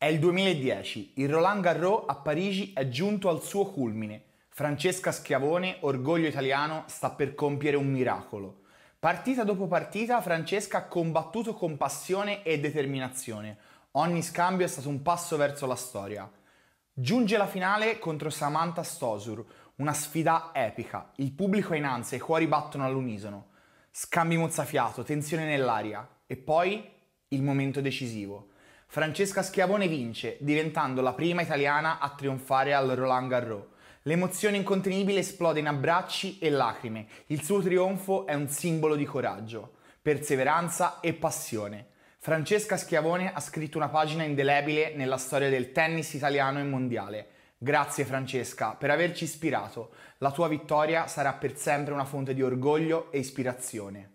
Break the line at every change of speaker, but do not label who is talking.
È il 2010, il Roland Garros a Parigi è giunto al suo culmine. Francesca Schiavone, orgoglio italiano, sta per compiere un miracolo. Partita dopo partita, Francesca ha combattuto con passione e determinazione. Ogni scambio è stato un passo verso la storia. Giunge la finale contro Samantha Stosur, una sfida epica. Il pubblico è in ansia, i cuori battono all'unisono. Scambi mozzafiato, tensione nell'aria e poi il momento decisivo. Francesca Schiavone vince, diventando la prima italiana a trionfare al Roland Garros. L'emozione incontenibile esplode in abbracci e lacrime. Il suo trionfo è un simbolo di coraggio, perseveranza e passione. Francesca Schiavone ha scritto una pagina indelebile nella storia del tennis italiano e mondiale. Grazie Francesca per averci ispirato. La tua vittoria sarà per sempre una fonte di orgoglio e ispirazione.